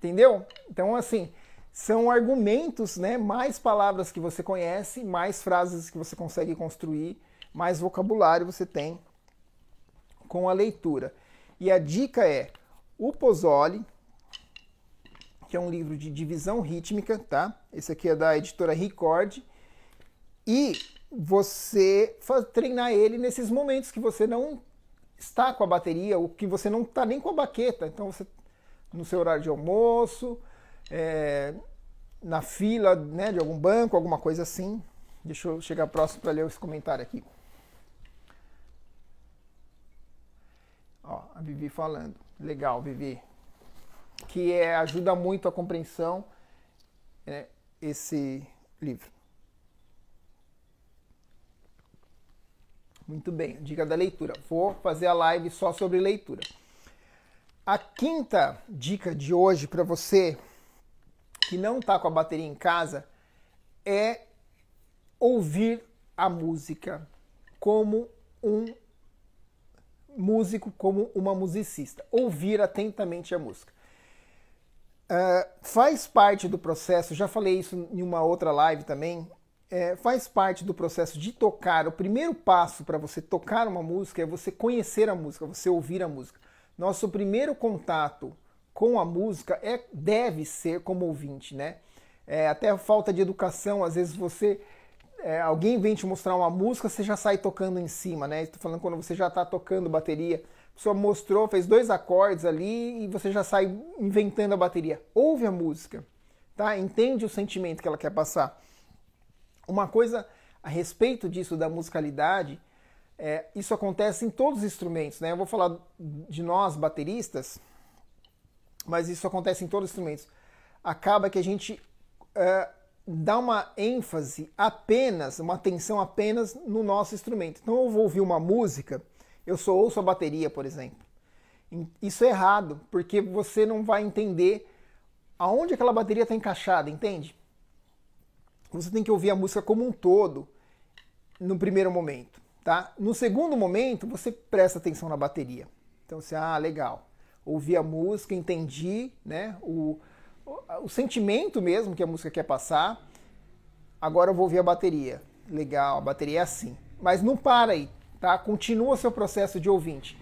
Entendeu? Então, assim, são argumentos, né? Mais palavras que você conhece, mais frases que você consegue construir, mais vocabulário você tem com a leitura. E a dica é o Pozzoli, que é um livro de divisão rítmica, tá? Esse aqui é da editora Record. E você treinar ele nesses momentos que você não está com a bateria, ou que você não está nem com a baqueta. Então, você no seu horário de almoço, é, na fila né, de algum banco, alguma coisa assim. Deixa eu chegar próximo para ler esse comentário aqui. Ó, a Vivi falando. Legal, Vivi. Que é, ajuda muito a compreensão né, esse livro. Muito bem, dica da leitura. Vou fazer a live só sobre leitura. A quinta dica de hoje para você que não está com a bateria em casa é ouvir a música como um músico, como uma musicista. Ouvir atentamente a música. Uh, faz parte do processo, já falei isso em uma outra live também, é, faz parte do processo de tocar. O primeiro passo para você tocar uma música é você conhecer a música, você ouvir a música. Nosso primeiro contato com a música é deve ser como ouvinte, né? É, até falta de educação, às vezes você é, alguém vem te mostrar uma música, você já sai tocando em cima, né? Estou falando quando você já está tocando bateria. A pessoa mostrou, fez dois acordes ali e você já sai inventando a bateria. Ouve a música, tá? Entende o sentimento que ela quer passar. Uma coisa a respeito disso da musicalidade, é, isso acontece em todos os instrumentos, né? Eu vou falar de nós bateristas, mas isso acontece em todos os instrumentos, acaba que a gente uh, dá uma ênfase apenas, uma atenção apenas no nosso instrumento. Então eu vou ouvir uma música, eu só ouço a bateria, por exemplo. Isso é errado, porque você não vai entender aonde aquela bateria está encaixada, entende? Você tem que ouvir a música como um todo no primeiro momento, tá? No segundo momento, você presta atenção na bateria. Então você, ah, legal ouvi a música, entendi né, o, o sentimento mesmo que a música quer passar. Agora eu vou ouvir a bateria. Legal, a bateria é assim. Mas não para aí, tá? Continua seu processo de ouvinte.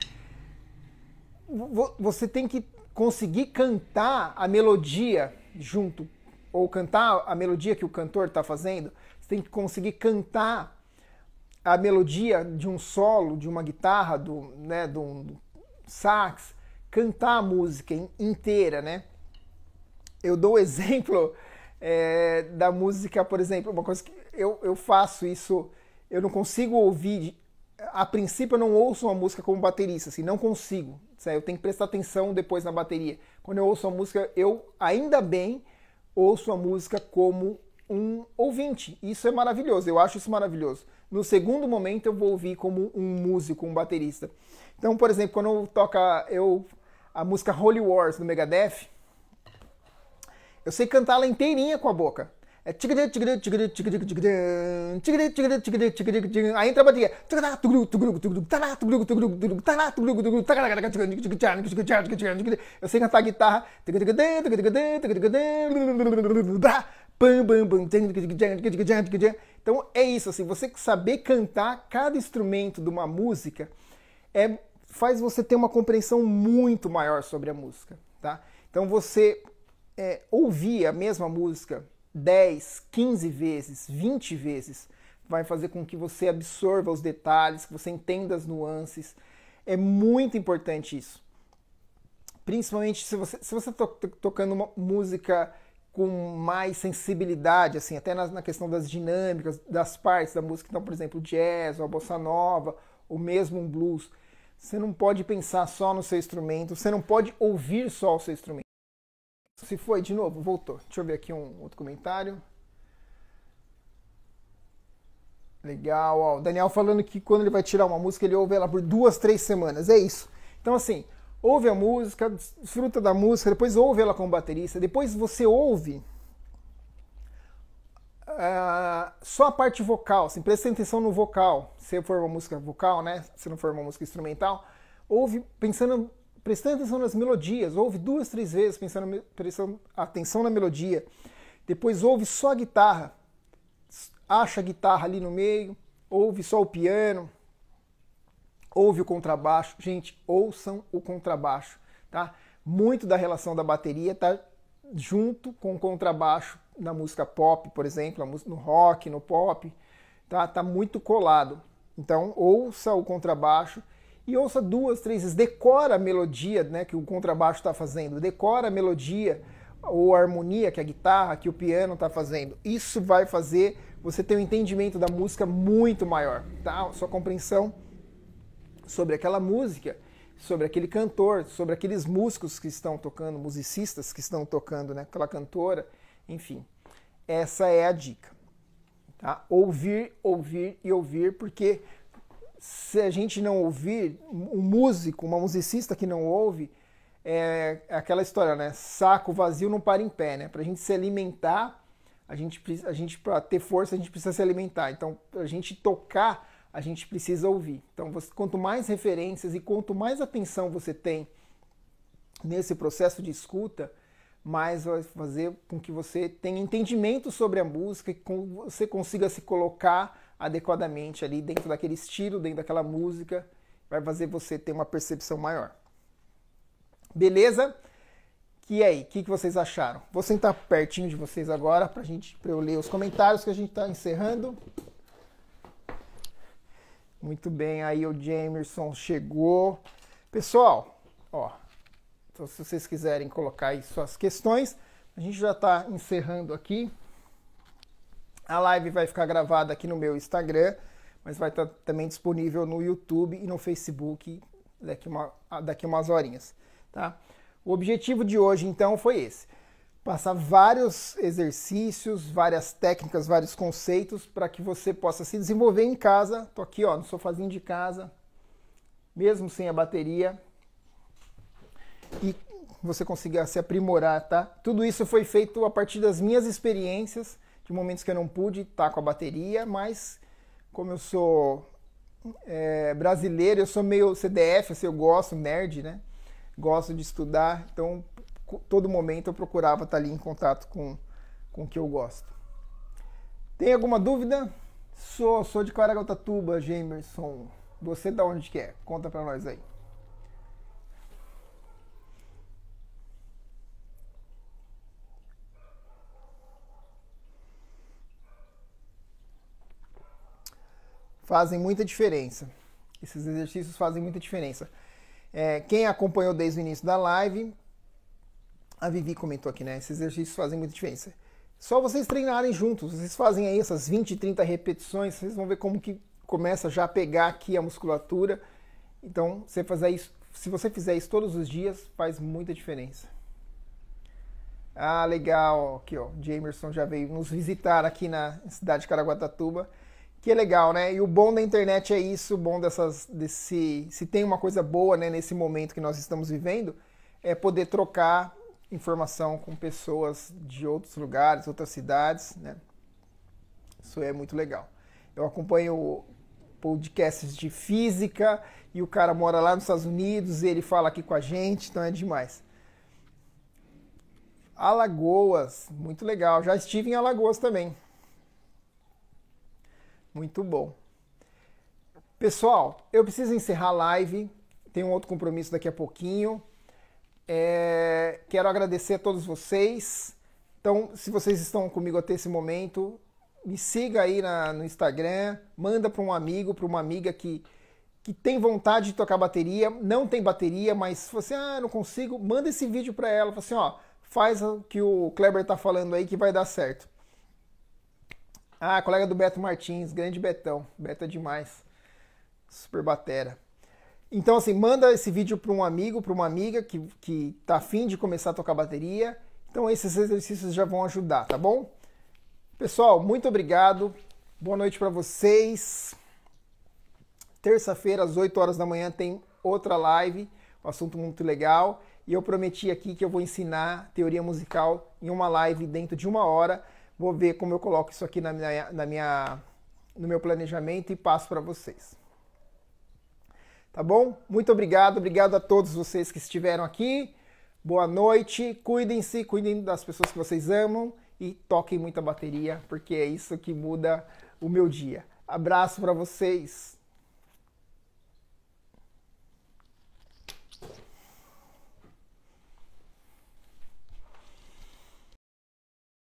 Você tem que conseguir cantar a melodia junto, ou cantar a melodia que o cantor está fazendo. Você tem que conseguir cantar a melodia de um solo, de uma guitarra, do, né, do sax, cantar a música inteira, né? Eu dou o <laughs> exemplo é, da música, por exemplo, uma coisa que eu, eu faço isso, eu não consigo ouvir, a princípio eu não ouço uma música como baterista, assim, não consigo, sabe? eu tenho que prestar atenção depois na bateria. Quando eu ouço uma música, eu ainda bem ouço a música como um ouvinte, isso é maravilhoso, eu acho isso maravilhoso. No segundo momento eu vou ouvir como um músico, um baterista. Então, por exemplo, quando eu toca, eu a música Holy Wars do Megadeth, eu sei cantar ela inteirinha com a boca. É Aí entra a bateria. Eu sei cantar a guitarra. Então é isso, assim, você saber cantar cada instrumento de uma música é faz você ter uma compreensão muito maior sobre a música, tá? Então você é, ouvir a mesma música 10, 15 vezes, 20 vezes, vai fazer com que você absorva os detalhes, que você entenda as nuances. É muito importante isso. Principalmente se você se você está to tocando uma música com mais sensibilidade, assim, até na, na, questão das dinâmicas, das partes da música. Então, por exemplo, jazz, ou a bossa nova, ou mesmo um blues você não pode pensar só no seu instrumento, você não pode ouvir só o seu instrumento. Se foi, de novo, voltou. Deixa eu ver aqui um outro comentário. Legal, ó. O Daniel falando que quando ele vai tirar uma música, ele ouve ela por duas, três semanas. É isso. Então, assim, ouve a música, desfruta da música, depois ouve ela com o baterista, depois você ouve é, só a parte vocal, assim, presta atenção no vocal. Se for uma música vocal, né? Se não for uma música instrumental, ouve pensando, prestando atenção nas melodias, ouve duas, três vezes pensando, prestando atenção na melodia. Depois ouve só a guitarra, acha a guitarra ali no meio, ouve só o piano, ouve o contrabaixo. Gente, ouçam o contrabaixo, tá? Muito da relação da bateria tá junto com o contrabaixo na música pop, por exemplo, no rock, no pop, tá? Tá muito colado. Então, ouça o contrabaixo e ouça duas, três vezes. Decora a melodia né, que o contrabaixo está fazendo, decora a melodia ou a harmonia que a guitarra, que o piano está fazendo. Isso vai fazer você ter um entendimento da música muito maior, tá? Sua compreensão sobre aquela música, sobre aquele cantor, sobre aqueles músicos que estão tocando, musicistas que estão tocando, né? Aquela cantora, enfim, essa é a dica. Tá? Ouvir, ouvir e ouvir, porque se a gente não ouvir, um músico, uma musicista que não ouve, é aquela história, né? Saco vazio não para em pé, né? Para a gente se alimentar, a gente a gente para ter força a gente precisa se alimentar. Então, para a gente tocar, a gente precisa ouvir. Então, você, quanto mais referências e quanto mais atenção você tem nesse processo de escuta, mas vai fazer com que você tenha entendimento sobre a música e com você consiga se colocar adequadamente ali dentro daquele estilo, dentro daquela música, vai fazer você ter uma percepção maior. Beleza? E é aí, o que, que, vocês acharam? Vou sentar pertinho de vocês agora para gente eu ler os comentários que a gente está encerrando. Muito bem, aí o Jamerson chegou. Pessoal, ó, então, se vocês quiserem colocar aí suas questões, a gente já está encerrando aqui. A live vai ficar gravada aqui no meu Instagram, mas vai estar tá também disponível no YouTube e no Facebook daqui, uma, daqui umas horinhas. Tá? O objetivo de hoje, então, foi esse passar vários exercícios, várias técnicas, vários conceitos para que você possa se desenvolver em casa. Tô aqui, ó, no sofazinho de casa, mesmo sem a bateria, e você conseguir se aprimorar, tá? Tudo isso foi feito a partir das minhas experiências, de momentos que eu não pude estar com a bateria, mas como eu sou é, brasileiro, eu sou meio CDF, assim, eu gosto, nerd, né? Gosto de estudar, então todo momento eu procurava estar ali em contato com, com o que eu gosto. Tem alguma dúvida? Sou, sou de Caraguatatuba, Jamerson. Você da onde que é? Conta pra nós aí. fazem muita diferença. Esses exercícios fazem muita diferença. É, quem acompanhou desde o início da live, a Vivi comentou aqui, né? Esses exercícios fazem muita diferença. Só vocês treinarem juntos, vocês fazem aí essas 20, 30 repetições, vocês vão ver como que começa já a pegar aqui a musculatura. Então, você fazer isso, se você fizer isso todos os dias, faz muita diferença. Ah, legal. Aqui, ó, Jamerson já veio nos visitar aqui na cidade de Caraguatatuba. Que é legal, né? E o bom da internet é isso, o bom dessas. Desse, se tem uma coisa boa né, nesse momento que nós estamos vivendo, é poder trocar informação com pessoas de outros lugares, outras cidades, né? Isso é muito legal. Eu acompanho podcasts de física e o cara mora lá nos Estados Unidos e ele fala aqui com a gente, então é demais. Alagoas, muito legal. Já estive em Alagoas também. Muito bom. Pessoal, eu preciso encerrar a live. Tem um outro compromisso daqui a pouquinho. É, quero agradecer a todos vocês. Então, se vocês estão comigo até esse momento, me siga aí na, no Instagram, manda para um amigo, para uma amiga que, que tem vontade de tocar bateria, não tem bateria, mas se você, ah, não consigo, manda esse vídeo para ela, fala assim, ó, faz o que o Kleber tá falando aí que vai dar certo. Ah, colega do Beto Martins, grande Betão. Beto é demais. Super batera. Então, assim, manda esse vídeo para um amigo, para uma amiga que, que tá afim de começar a tocar bateria. Então, esses exercícios já vão ajudar, tá bom? Pessoal, muito obrigado. Boa noite para vocês. Terça-feira, às 8 horas da manhã, tem outra live. Um assunto muito legal. E eu prometi aqui que eu vou ensinar teoria musical em uma live dentro de uma hora. Vou ver como eu coloco isso aqui na minha, na minha, no meu planejamento e passo para vocês. Tá bom? Muito obrigado, obrigado a todos vocês que estiveram aqui. Boa noite, cuidem-se, cuidem das pessoas que vocês amam e toquem muita bateria, porque é isso que muda o meu dia. Abraço para vocês.